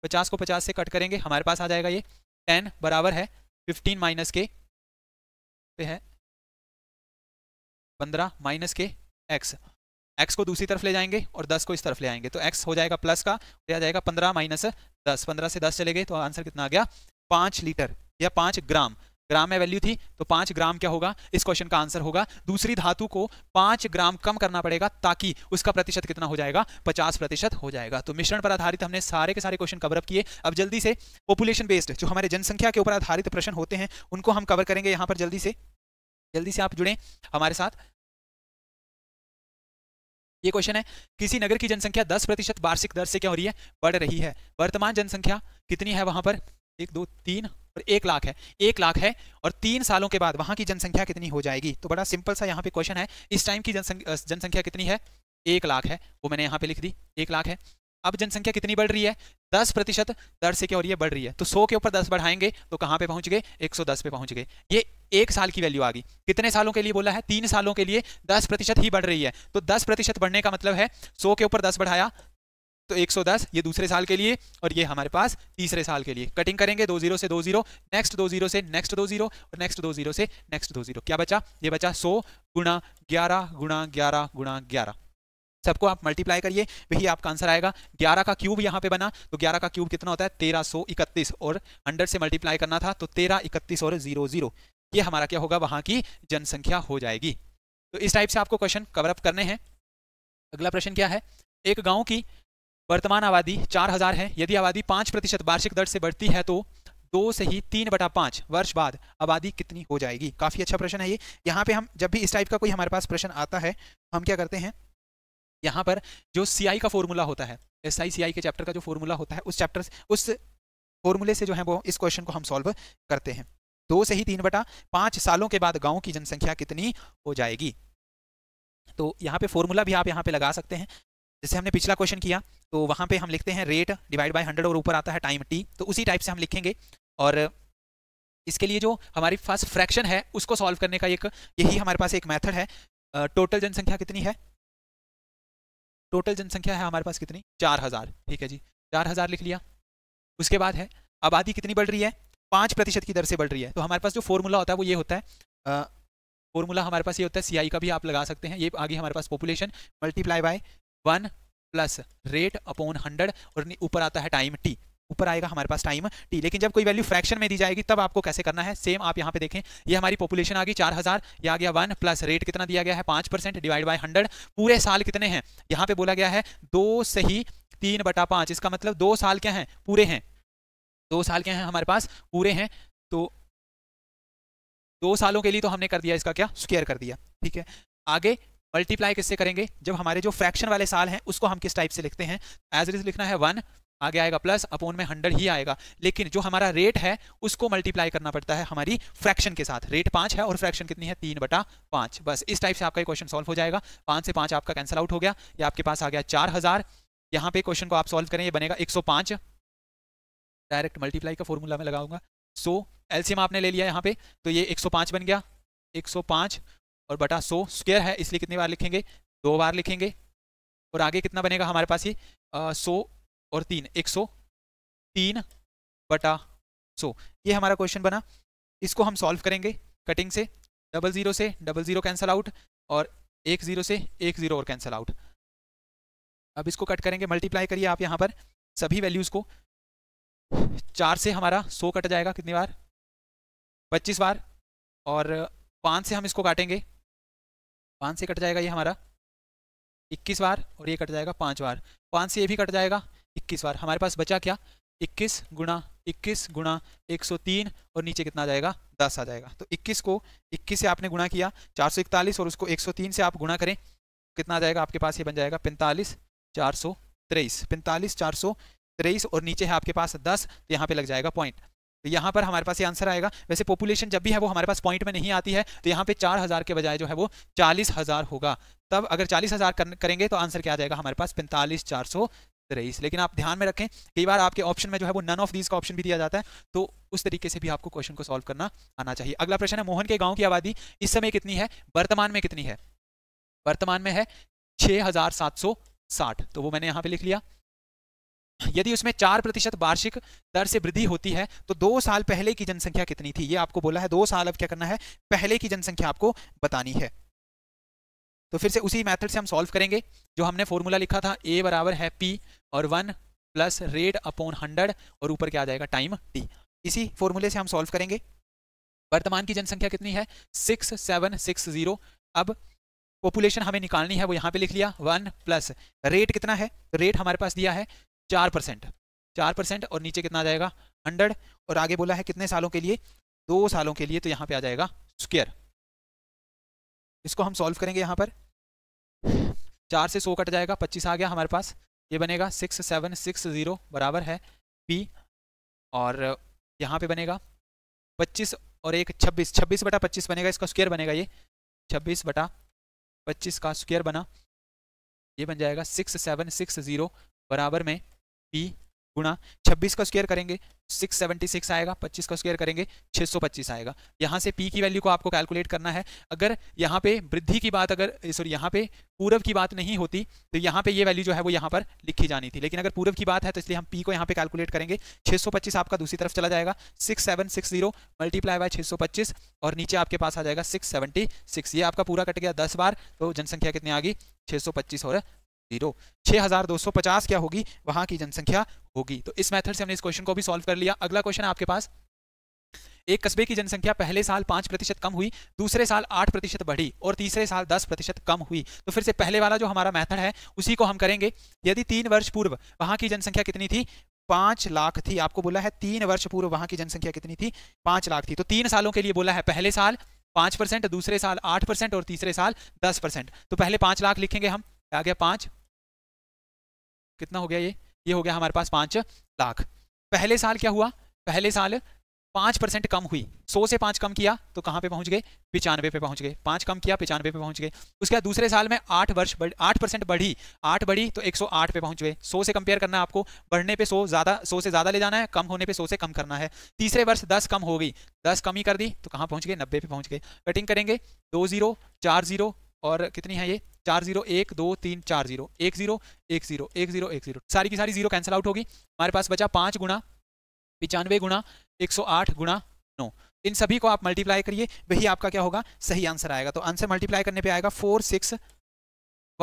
पचास को पचास से कट करेंगे हमारे पास आ जाएगा ये टेन बराबर है फिफ्टीन माइनस के पे है पंद्रह माइनस के एक्स एक्स को दूसरी तरफ ले जाएंगे और दस को इस तरफ ले आएंगे तो एक्स हो जाएगा प्लस का तो आ जाएगा पंद्रह माइनस दस पंद्रह से दस चले गए तो आंसर कितना आ गया पाँच लीटर या पाँच ग्राम ग्राम में वैल्यू थी तो पाँच ग्राम क्या होगा इस क्वेश्चन का आंसर होगा दूसरी धातु को पाँच ग्राम कम करना पड़ेगा ताकि उसका प्रतिशत कितना हो जाएगा पचास प्रतिशत हो जाएगा तो मिश्रण पर आधारित हमने सारे के सारे क्वेश्चन कवरअप किए अब जल्दी से पॉपुलेशन बेस्ड जो हमारे जनसंख्या के ऊपर आधारित प्रश्न होते हैं उनको हम कवर करेंगे यहाँ पर जल्दी से जल्दी से आप जुड़े हमारे साथ ये क्वेश्चन है किसी नगर की जनसंख्या दस प्रतिशत वार्षिक दर से क्या हो रही है बढ़ रही है वर्तमान जनसंख्या कितनी है वहां पर एक दो तीन और एक लाख है एक लाख है और तीन सालों के बाद वहां की जनसंख्या कितनी हो जाएगी तो बड़ा सिंपल सा यहाँ पे क्वेश्चन है इस टाइम की जनसंख्या जनसंख्या कितनी है एक लाख है वो मैंने यहाँ पे लिख दी एक लाख है अब जनसंख्या कितनी बढ़ रही है दस प्रतिशत दर से क्या हो रही है बढ़ रही है तो सौ के ऊपर दस बढ़ाएंगे तो कहाँ पे पहुंच गए एक सौ दस पे पहुंच गए ये एक साल की वैल्यू आ गई कितने सालों के लिए बोला है तीन सालों के लिए दस प्रतिशत ही बढ़ रही है तो दस प्रतिशत बढ़ने का मतलब है सौ के ऊपर दस बढ़ाया तो एक सौ दस ये दूसरे साल के लिए और ये हमारे पास तीसरे साल के लिए कटिंग करेंगे दो जीरो से दो जीरो नेक्स्ट दो जीरो से नेक्स्ट दो जीरो और नेक्स्ट दो जीरो से नेक्स्ट दो जीरो क्या बचा ये बचा सौ गुणा ग्यारह गुणा ग्यारह गुणा ग्यारह सबको आप मल्टीप्लाई करिए वही आपका आंसर आएगा ग्यारह का क्यूब यहाँ पे बना तो ग्यारह का क्यूब कितना होता है तेरह सौ इकतीस और हंड्रेड से मल्टीप्लाई करना था तो तेरह इकतीस और जीरो जीरो ये हमारा क्या होगा वहाँ की जनसंख्या हो जाएगी तो इस टाइप से आपको क्वेश्चन कवरअप करने हैं अगला प्रश्न क्या है एक गाँव की वर्तमान आबादी चार हजार है यदि आबादी पाँच प्रतिशत वार्षिक दर से बढ़ती है तो दो से ही तीन बटा पाँच वर्ष बाद आबादी कितनी हो जाएगी काफ़ी अच्छा प्रश्न है ये यहाँ पे हम जब भी इस टाइप का कोई हमारे पास प्रश्न आता है तो हम क्या करते हैं यहाँ पर जो सी का फॉर्मूला होता है एस आई के चैप्टर का जो फॉर्मूला होता है उस चैप्टर उस फॉर्मूले से जो है वो इस क्वेश्चन को हम सॉल्व करते हैं दो से ही तीन बटा पाँच सालों के बाद गाँव की जनसंख्या कितनी हो जाएगी तो यहाँ पे फॉर्मूला भी आप यहाँ पे लगा सकते हैं जैसे हमने पिछला क्वेश्चन किया तो वहाँ पे हम लिखते हैं रेट डिवाइड बाय हंड्रेड और ऊपर आता है टाइम टी तो उसी टाइप से हम लिखेंगे और इसके लिए जो हमारी फर्स्ट फ्रैक्शन है उसको सॉल्व करने का एक यही हमारे पास एक मैथड है टोटल जनसंख्या कितनी है टोटल जनसंख्या है हमारे पास कितनी चार हज़ार ठीक है जी चार हज़ार लिख लिया उसके बाद है आबादी कितनी बढ़ रही है पाँच प्रतिशत की दर से बढ़ रही है तो हमारे पास जो फॉर्मूला होता है वो ये होता है फॉर्मूला हमारे पास ये होता है सी का भी आप लगा सकते हैं ये आगे हमारे पास population multiply by one plus rate upon hundred और ऊपर आता है टाइम टी ऊपर आएगा हमारे पास टाइम टी लेकिन जब कोई वैल्यू फ्रैक्शन में दी जाएगी तब आपको कैसे करना है सेम आप यहाँ पे देखें ये हमारी पॉपुलेशन आ गई चार हज़ार या आ गया वन प्लस रेट कितना दिया गया है पांच परसेंट डिवाइड बाय हंड्रेड पूरे साल कितने हैं यहाँ पे बोला गया है दो सही तीन बटा पाँच इसका मतलब दो साल क्या है पूरे हैं दो साल क्या हैं हमारे पास पूरे हैं तो दो सालों के लिए तो हमने कर दिया इसका क्या स्क्वेयर कर दिया ठीक है आगे मल्टीप्लाई किससे करेंगे जब हमारे जो फ्रैक्शन वाले साल हैं उसको हम किस टाइप से लिखते हैं एज इज लिखना है वन आगे आएगा प्लस अपोन में हंड्रेड ही आएगा लेकिन जो हमारा रेट है उसको मल्टीप्लाई करना पड़ता है हमारी फ्रैक्शन के साथ रेट पांच है और फ्रैक्शन कितनी है तीन बटा पांच बस इस टाइप से आपका क्वेश्चन सॉल्व हो जाएगा पांच से पांच आपका कैंसिल आउट हो गया ये आपके पास आ गया चार हजार यहाँ पे क्वेश्चन को आप सोल्व करें यह बनेगा एक सौ पांच डायरेक्ट मल्टीप्लाई का फॉर्मूला में लगाऊंगा सो एल्सियम आपने ले लिया यहाँ पे तो ये एक सौ पांच बन गया एक सौ पांच और बटा सो स्क्वेयर है इसलिए कितनी बार लिखेंगे दो बार लिखेंगे और आगे कितना बनेगा हमारे पास ये सो और तीन एक सौ तीन बटा सो ये हमारा क्वेश्चन बना इसको हम सॉल्व करेंगे कटिंग से डबल ज़ीरो से डबल ज़ीरो कैंसिल आउट और एक ज़ीरो से एक ज़ीरो और कैंसिल आउट अब इसको कट करेंगे मल्टीप्लाई करिए आप यहाँ पर सभी वैल्यूज़ को चार से हमारा सौ कट जाएगा कितनी बार पच्चीस बार और पाँच से हम इसको काटेंगे पाँच से कट जाएगा ये हमारा इक्कीस बार और ये कट जाएगा पाँच बार पाँच से ये भी कट जाएगा इक्कीस बार हमारे पास बचा क्या इक्कीस गुणा इक्कीस गुणा एक सौ तीन और नीचे कितना आ जाएगा दस आ जाएगा तो इक्कीस को इक्कीस से आपने गुणा किया चार सौ इकतालीस और उसको एक सौ तीन से आप गुणा करें कितना आ जाएगा आपके पास ये बन जाएगा पैंतालीस चार सौ तेईस पैंतालीस चार सौ तेईस और नीचे है आपके पास दस तो यहाँ पे लग जाएगा पॉइंट तो यहाँ पर हमारे पास ये आंसर आएगा वैसे पॉपुलेशन जब भी है वो हमारे पास पॉइंट में नहीं आती है तो यहाँ पे चार हज़ार के बजाय जो है वो चालीस हज़ार होगा तब अगर चालीस हज़ार करेंगे तो आंसर क्या आ जाएगा हमारे पास पैंतालीस चार सौ रईस लेकिन आप ध्यान में रखें कई बार आपके ऑप्शन में जो है वो नन ऑफ दीज का ऑप्शन भी दिया जाता है तो उस तरीके से भी आपको क्वेश्चन को सॉल्व करना आना चाहिए अगला प्रश्न है मोहन के गाँव की आबादी इस समय कितनी है वर्तमान में कितनी है वर्तमान में है छः तो वो मैंने यहाँ पे लिख लिया यदि उसमें चार प्रतिशत वार्षिक दर से वृद्धि होती है तो दो साल पहले की जनसंख्या कितनी थी ये आपको बोला है दो साल अब क्या करना है पहले की जनसंख्या आपको बतानी है तो फिर से उसी मेथड से हम सॉल्व करेंगे जो हमने फॉर्मूला लिखा था ए बराबर है पी और one plus rate upon hundred और ऊपर क्या आ जाएगा टाइम टी इसी फॉर्मूले से हम सॉल्व करेंगे वर्तमान की जनसंख्या कितनी है सिक्स सेवन सिक्स जीरो अब पॉपुलेशन हमें निकालनी है वो यहाँ पे लिख लिया वन प्लस रेट कितना है रेट हमारे पास दिया है चार परसेंट चार परसेंट और नीचे कितना आ जाएगा हंड्रेड और आगे बोला है कितने सालों के लिए दो सालों के लिए तो यहाँ पे आ जाएगा स्क्वेयर इसको हम सॉल्व करेंगे यहाँ पर चार से सौ कट जाएगा पच्चीस आ गया हमारे पास ये बनेगा सिक्स सेवन सिक्स ज़ीरो बराबर है पी और यहाँ पे बनेगा पच्चीस और एक छब्बीस छब्बीस बटा पच्चीस बनेगा इसका स्क्वायर बनेगा ये छब्बीस बटा पच्चीस का स्क्वायर बना ये बन जाएगा सिक्स सेवन सिक्स ज़ीरो बराबर में पी गुणा छब्बीस का स्क्वेयर करेंगे 676 आएगा 25 का स्क्वेयर करेंगे 625 आएगा यहाँ से पी की वैल्यू को आपको कैलकुलेट करना है अगर यहाँ पे वृद्धि की बात अगर सॉरी यहाँ पे पूर्व की बात नहीं होती तो यहाँ पे ये वैल्यू जो है वो यहाँ पर लिखी जानी थी लेकिन अगर पूर्व की बात है तो इसलिए हम पी को यहाँ पे कैलकुलेट करेंगे 625 आपका दूसरी तरफ चला जाएगा 6760 मल्टीप्लाई बाय 625 और नीचे आपके पास आ जाएगा सिक्स ये आपका पूरा कट गया दस बार तो जनसंख्या कितनी आ गई 625 और जीरो छः हज़ार दो सौ पचास क्या होगी वहाँ की जनसंख्या होगी तो इस मेथड से हमने इस क्वेश्चन को भी सॉल्व कर लिया अगला क्वेश्चन है आपके पास एक कस्बे की जनसंख्या पहले साल पांच प्रतिशत कम हुई दूसरे साल आठ प्रतिशत बढ़ी और तीसरे साल दस प्रतिशत कम हुई तो फिर से पहले वाला जो हमारा मेथड है उसी को हम करेंगे यदि तीन वर्ष पूर्व वहां की जनसंख्या कितनी थी पांच लाख थी आपको बोला है तीन वर्ष पूर्व वहां की जनसंख्या कितनी थी पांच लाख थी तो तीन सालों के लिए बोला है पहले साल पांच परसेंट दूसरे साल आठ परसेंट और तीसरे साल दस परसेंट तो पहले पांच लाख लिखेंगे हम आ गया पांच कितना हो गया ये ये हो गया हमारे पास पाँच लाख पहले साल क्या हुआ पहले साल पाँच परसेंट कम हुई सौ से पाँच कम किया तो कहाँ पे पहुँच गए पिचानवे पे पहुँच गए पाँच कम किया पिचानवे पे पहुँच गए उसके बाद दूसरे साल में आठ वर्ष आठ परसेंट बढ़ी आठ बढ़ी तो एक सौ आठ पे पहुँच गए सौ से कंपेयर करना है आपको बढ़ने पे सौ ज़्यादा सौ से ज़्यादा ले जाना है कम होने पे सौ से कम करना है तीसरे वर्ष दस कम हो गई दस कम ही कर दी तो कहाँ पहुँच गए नब्बे पे पहुँच गए कटिंग करेंगे दो जीरो चार जीरो और कितनी है ये चार जीरो एक दो तीन चार जीरो एक जीरो एक जीरो एक जीरो एक जीरो सारी की सारी जीरो कैंसिल आउट होगी हमारे पास बचा पाँच गुणा पिचानवे गुणा एक सौ आठ गुणा नौ इन सभी को आप मल्टीप्लाई करिए वही आपका क्या होगा सही आंसर आएगा तो आंसर मल्टीप्लाई करने पे आएगा four six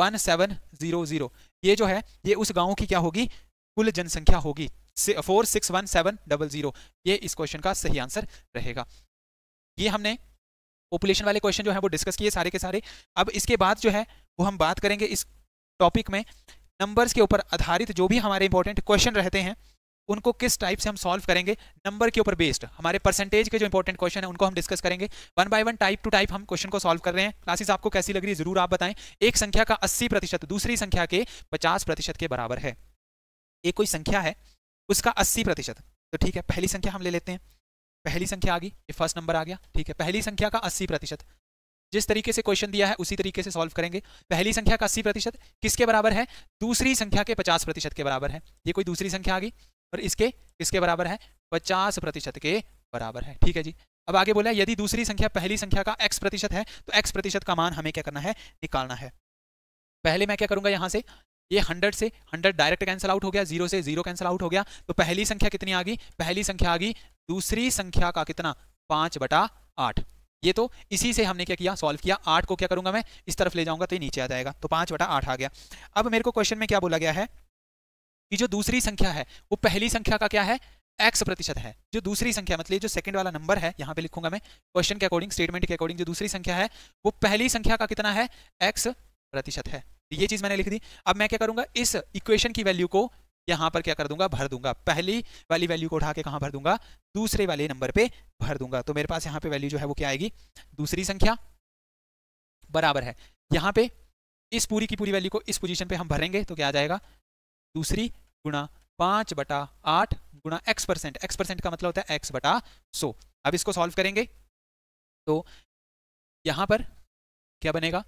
one seven zero zero ये जो है ये उस गांव की क्या होगी कुल जनसंख्या होगी four six one seven double zero ये इस क्वेश्चन का सही आंसर रहेगा ये हमने पॉपुलेशन वाले क्वेश्चन जो है वो डिस्कस किए सारे के सारे अब इसके बाद जो है वो हम बात करेंगे इस टॉपिक में नंबर्स के ऊपर आधारित जो भी हमारे इंपॉर्टेंट क्वेश्चन रहते हैं उनको किस टाइप से हम सॉल्व करेंगे नंबर के ऊपर बेस्ड हमारे परसेंटेज के जो इंपॉर्टेंट क्वेश्चन है उनको हम डिस्कस करेंगे one by one type two type हम क्वेश्चन को सॉल्व कर रहे हैं क्लासेस आपको कैसी लग रही है जरूर आप बताएं एक संख्या का 80 प्रतिशत दूसरी संख्या के 50 प्रतिशत के बराबर है एक कोई संख्या है उसका अस्सी प्रतिशत तो ठीक है पहली संख्या हम ले लेते हैं पहली संख्या आ गई ये फर्स्ट नंबर आ गया ठीक है पहली संख्या का अस्सी प्रतिशत जिस तरीके से क्वेश्चन दिया है उसी तरीके से सॉल्व करेंगे पहली संख्या का अस्सी प्रतिशत किसके बराबर है दूसरी संख्या के पचास प्रतिशत के बराबर है ये कोई दूसरी संख्या आ गई और इसके किसके बराबर है पचास प्रतिशत के बराबर है ठीक है जी अब आगे बोला यदि दूसरी संख्या पहली संख्या का एक्स प्रतिशत है तो एक्स प्रतिशत का मान हमें क्या करना है निकालना है पहले मैं क्या करूंगा यहाँ से ये हंड्रेड से हंड्रेड डायरेक्ट कैंसिल आउट हो गया जीरो से जीरो कैंसिल आउट हो गया तो पहली संख्या कितनी आ गई पहली संख्या आ गई दूसरी संख्या का कितना पांच बटा आठ ये तो इसी से हमने क्या किया सॉल्व किया आठ को क्या करूंगा मैं इस तरफ ले जाऊंगा तो ये नीचे आ जाएगा तो पांच बटा आठ आ गया अब मेरे को क्वेश्चन में क्या बोला गया है कि जो दूसरी संख्या है वो पहली संख्या का क्या है एक्स प्रतिशत है जो दूसरी संख्या मतलब जो सेकंड वाला नंबर है यहाँ पे लिखूंगा मैं क्वेश्चन के अकॉर्डिंग स्टेटमेंट के अकॉर्डिंग जो दूसरी संख्या है वो पहली संख्या का कितना है एक्स प्रतिशत है ये चीज मैंने लिख दी अब मैं क्या करूंगा इस इक्वेशन की वैल्यू को यहां पर क्या कर दूंगा भर दूंगा पहली वाली वैल्यू को उठा के कहां भर दूंगा दूसरे वाले नंबर पे भर दूंगा तो मेरे पास यहां पे वैल्यू जो है वो क्या आएगी दूसरी संख्या बराबर है यहां पे इस पूरी की पूरी वैल्यू को इस पोजीशन पे हम भरेंगे तो क्या आ जाएगा दूसरी गुणा पांच बटा आठ गुणा एक्स परसेंट एक्स परसेंट का मतलब होता है एक्स बटा सो अब इसको सॉल्व करेंगे तो यहां पर क्या बनेगा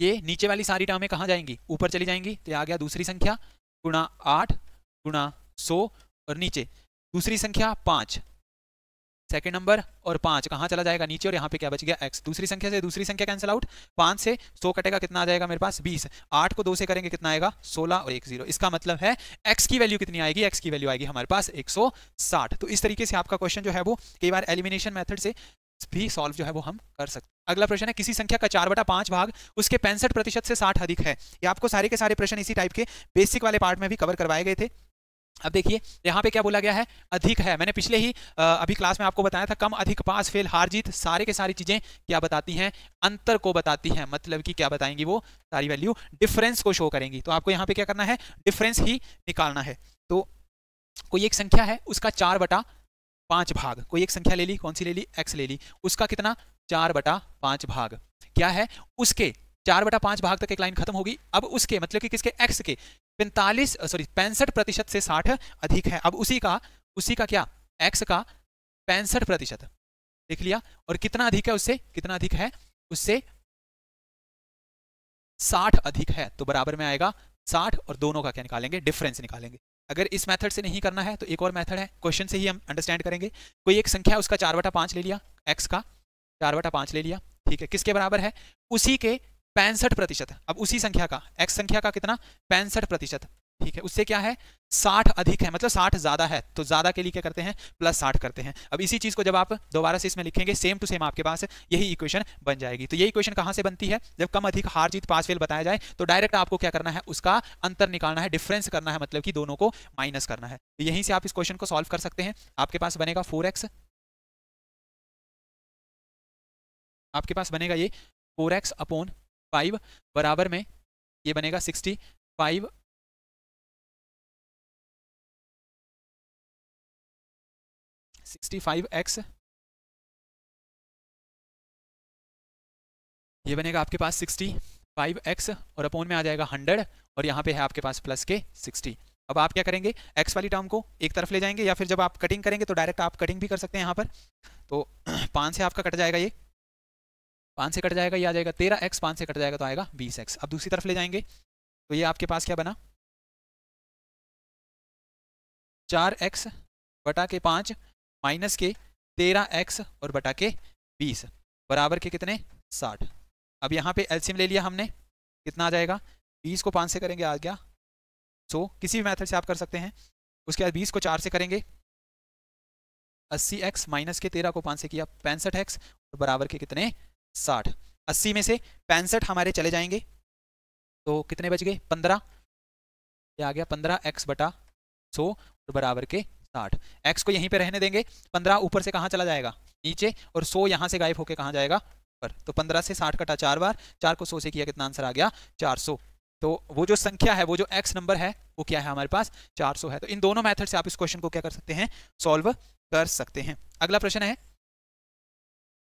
ये नीचे वाली सारी टर्में कहाँ जाएंगी ऊपर चली जाएंगी तो आ गया दूसरी संख्या गुणा आठ गुणा सौ और नीचे दूसरी संख्या पाँच सेकेंड नंबर और पाँच कहाँ चला जाएगा नीचे और यहाँ पे क्या बच गया एक्स दूसरी संख्या से दूसरी संख्या कैंसिल आउट पाँच से सौ कटेगा कितना आ जाएगा मेरे पास बीस आठ को दो से करेंगे कितना आएगा सोलह और एक जीरो इसका मतलब है एक्स की वैल्यू कितनी आएगी एक्स की वैल्यू आएगी हमारे पास एक तो इस तरीके से आपका क्वेश्चन जो है वो कई बार एलिमिनेशन मैथड से भी सॉल्व जो है वो हम कर सकते हैं अगला प्रश्न है किसी संख्या का चार बटा पांच भाग उसके पैंसठ प्रतिशत से साठ अधिक है ये आपको सारे के सारे प्रश्न इसी टाइप के बेसिक वाले पार्ट में भी कवर करवाए गए थे अब देखिए यहाँ पे क्या बोला गया है अधिक है मैंने पिछले ही अभी क्लास में आपको बताया था कम अधिक पास फेल हार जीत सारे के सारी चीज़ें क्या बताती हैं अंतर को बताती हैं मतलब कि क्या बताएंगी वो सारी वैल्यू डिफरेंस को शो करेंगी तो आपको यहाँ पे क्या करना है डिफरेंस ही निकालना है तो कोई एक संख्या है उसका चार बटा पांच भाग कोई एक संख्या ले ली कौन सी ले ली एक्स ले ली उसका कितना चार बटा पांच भाग क्या है उसके चार बटा पांच भाग तक एक लाइन खत्म होगी अब उसके मतलब कि किसके एक्स के पैंतालीस सॉरी पैंसठ प्रतिशत से साठ अधिक है अब उसी का उसी का क्या एक्स का पैंसठ प्रतिशत देख लिया और कितना अधिक है उससे कितना अधिक है उससे साठ अधिक है तो बराबर में आएगा साठ और दोनों का क्या निकालेंगे डिफरेंस निकालेंगे अगर इस मेथड से नहीं करना है तो एक और मेथड है क्वेश्चन से ही हम अंडरस्टैंड करेंगे कोई एक संख्या उसका चार बटा पाँच ले लिया एक्स का चार बटा पाँच ले लिया ठीक है किसके बराबर है उसी के पैंसठ प्रतिशत अब उसी संख्या का एक्स संख्या का कितना पैंसठ प्रतिशत ठीक है उससे क्या है साठ अधिक है मतलब साठ ज्यादा है तो ज्यादा के लिए क्या करते हैं प्लस साठ करते हैं अब इसी चीज को जब आप दोबारा से इसमें लिखेंगे सेम टू सेम आपके पास यही इक्वेशन बन जाएगी तो ये इक्वेशन कहां से बनती है जब कम अधिक हार जीत पास फेल बताया जाए तो डायरेक्ट आपको क्या करना है उसका अंतर निकालना है डिफरेंस करना है मतलब कि दोनों को माइनस करना है तो यहीं से आप इस क्वेश्चन को सॉल्व कर सकते हैं आपके पास बनेगा फोर आपके पास बनेगा ये फोर एक्स अपोन फाइव बराबर में ये बनेगा सिक्सटी फाइव फाइव एक्स ये बनेगा आपके पास सिक्सटी फाइव एक्स और अपोन में आ जाएगा हंड्रेड और यहाँ पे है आपके पास प्लस के सिक्सटी अब आप क्या करेंगे एक्स वाली टर्म को एक तरफ ले जाएंगे या फिर जब आप कटिंग करेंगे तो डायरेक्ट आप कटिंग भी कर सकते हैं यहाँ पर तो पाँच से आपका कट जाएगा ये पाँच से कट जाएगा ये आ जाएगा तेरह एक्स पाँच से कट जाएगा तो आएगा बीस एक्स अब दूसरी तरफ ले जाएंगे तो ये आपके पास क्या बना चार एक्स बटा के पाँच माइनस के तेरह एक्स और बटा के बीस बराबर के कितने साठ अब यहाँ पे एलसीएम ले लिया हमने कितना आ जाएगा बीस को पाँच से करेंगे आ गया सो so, किसी भी मेथड से आप कर सकते हैं उसके बाद बीस को चार से करेंगे अस्सी एक्स माइनस के तेरह को पाँच से किया पैंसठ एक्स और बराबर के कितने साठ अस्सी में से पैंसठ हमारे चले जाएंगे तो कितने बच गए पंद्रह ये आ गया पंद्रह एक्स बटा सो और बराबर के साठ एक्स को यहीं पे रहने देंगे पंद्रह ऊपर से कहाँ चला जाएगा नीचे और सौ यहाँ से गायब होकर कहाँ जाएगा ऊपर तो पंद्रह से साठ कटा चार बार चार को सौ से किया कितना आंसर आ गया चार सौ तो वो जो संख्या है वो जो एक्स नंबर है वो क्या है हमारे पास सौ है तो इन दोनों मैथड से आप इस क्वेश्चन को क्या कर सकते हैं सॉल्व कर सकते हैं अगला प्रश्न है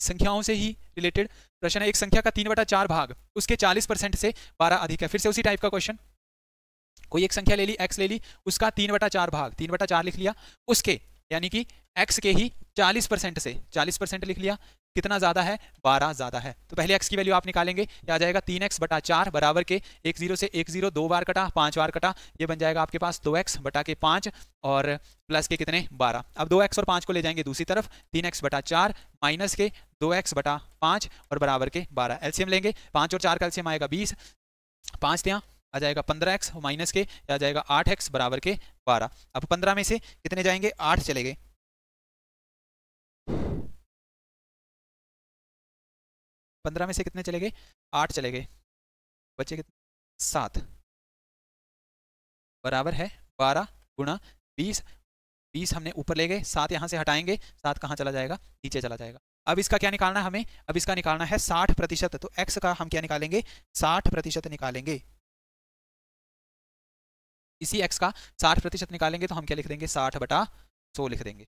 संख्याओं से ही रिलेटेड प्रश्न है एक संख्या का तीन बटा चार भाग उसके 40 परसेंट से 12 अधिक है फिर से उसी टाइप का क्वेश्चन कोई एक संख्या ले ली एक्स ले ली उसका तीन बटा चार भाग तीन बटा चार लिख लिया उसके यानी कि एक्स के ही चालीस परसेंट से चालीस परसेंट लिख लिया कितना ज़्यादा है बारह ज़्यादा है तो पहले एक्स की वैल्यू आप निकालेंगे क्या आ जाएगा तीन एक्स बटा चार बराबर के एक जीरो से एक जीरो दो बार कटा पांच बार कटा ये बन जाएगा आपके पास दो एक्स बटा के पांच और प्लस के कितने बारह अब दो एक्स और पांच को ले जाएंगे दूसरी तरफ तीन एक्स बटा चार माइनस के दो एक्स बटा पांच और बराबर के बारह एल्सियम लेंगे पांच और चार का एल्सियम आएगा बीस पांच त्याँ आ जाएगा पंद्रह एक्स माइनस के आ जाएगा आठ एक्स बराबर के बारह अब पंद्रह में से कितने जाएंगे आठ चले गए पंद्रह में से कितने चले गए आठ चले गए बच्चे कितने सात बराबर है बारह गुणा बीस बीस हमने ऊपर ले गए सात यहां से हटाएंगे सात कहाँ चला जाएगा नीचे चला जाएगा अब इसका क्या निकालना है हमें अब इसका निकालना है साठ प्रतिशत तो एक्स का हम क्या निकालेंगे साठ प्रतिशत निकालेंगे इसी एक्स का साठ प्रतिशत निकालेंगे तो हम क्या लिख देंगे साठ बटा सौ लिख देंगे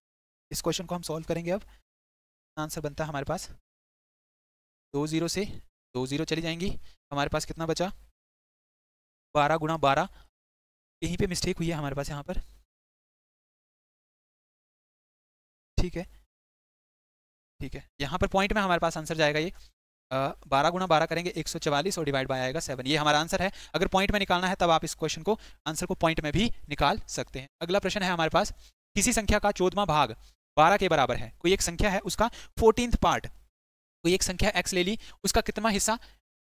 इस क्वेश्चन को हम सॉल्व करेंगे अब आंसर बनता है हमारे पास दो ज़ीरो से दो ज़ीरो चली जाएंगी हमारे पास कितना बचा बारह गुणा बारह यहीं पे मिस्टेक हुई है हमारे पास यहाँ पर ठीक है ठीक है यहाँ पर पॉइंट में हमारे पास आंसर जाएगा ये बारह गुना बारह करेंगे एक सौ चवालीस और डिवाइड बाय आएगा सेवन ये हमारा आंसर है अगर पॉइंट में निकालना है तब आप इस क्वेश्चन को आंसर को पॉइंट में भी निकाल सकते हैं अगला प्रश्न है हमारे पास किसी संख्या का चौदवा भाग बारह के बराबर है कोई एक संख्या है उसका फोर्टीन पार्ट कोई एक संख्या एक्स ले ली उसका कितना हिस्सा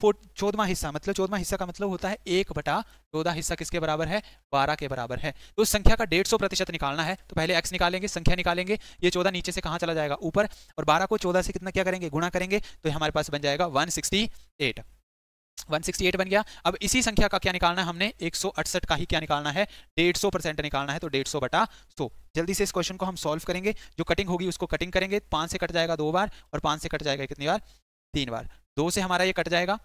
चौदवा हिस्सा मतलब चौदवा हिस्सा का मतलब होता है एक बटा चौदह हिस्सा किसके बराबर है बारह के बराबर है तो संख्या का डेढ़ सौ प्रतिशत निकालना है तो पहले एक्स निकालेंगे संख्या निकालेंगे ये चौदह नीचे से कहाँ चला जाएगा ऊपर और बारह को चौदह से कितना क्या करेंगे गुणा करेंगे तो हमारे पास बन जाएगा वन सिक्सटी एट 168 बन गया अब इसी संख्या का क्या निकालना है हमने 168 का ही क्या निकालना है 150 परसेंट निकालना है तो 150 बटा सो जल्दी से इस क्वेश्चन को हम सॉल्व करेंगे जो कटिंग होगी उसको कटिंग करेंगे पांच से कट जाएगा दो बार और पांच से कट जाएगा कितनी बार तीन बार दो से हमारा ये कट जाएगा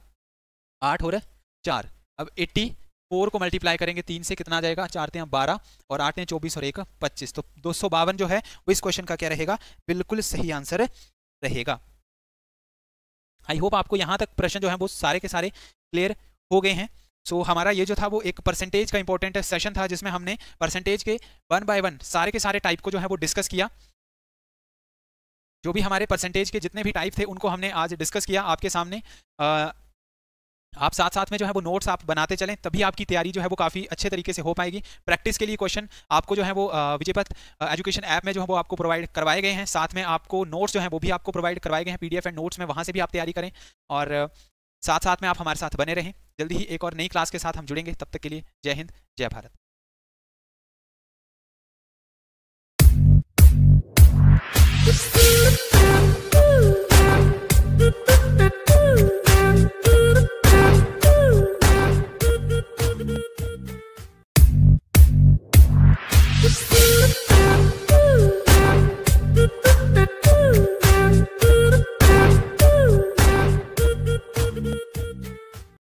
आठ हो रहा है चार अब एट्टी फोर को मल्टीप्लाई करेंगे तीन से कितना आ जाएगा चार तीन बारह और आठ तेरह चौबीस और एक पच्चीस तो दो सौ बावन जो है वो इस क्वेश्चन का क्या रहेगा बिल्कुल सही आंसर रहेगा आई होप आपको यहाँ तक प्रश्न जो है वो सारे के सारे क्लियर हो गए हैं सो so, हमारा ये जो था वो एक परसेंटेज का इंपॉर्टेंट सेशन था जिसमें हमने परसेंटेज के वन बाय वन सारे के सारे टाइप को जो है वो डिस्कस किया जो भी हमारे परसेंटेज के जितने भी टाइप थे उनको हमने आज डिस्कस किया आपके सामने आ, आप साथ साथ में जो है वो नोट्स आप बनाते चलें तभी आपकी तैयारी जो है वो काफ़ी अच्छे तरीके से हो पाएगी प्रैक्टिस के लिए क्वेश्चन आपको जो है वो विजयपथ एजुकेशन ऐप में जो है वो आपको प्रोवाइड करवाए गए हैं साथ में आपको नोट्स जो है वो भी आपको प्रोवाइड करवाए गए हैं पी एंड नोट्स में वहाँ से भी आप तैयारी करें और साथ साथ में आप हमारे साथ बने रहें जल्दी ही एक और नई क्लास के साथ हम जुड़ेंगे तब तक के लिए जय हिंद जय भारत you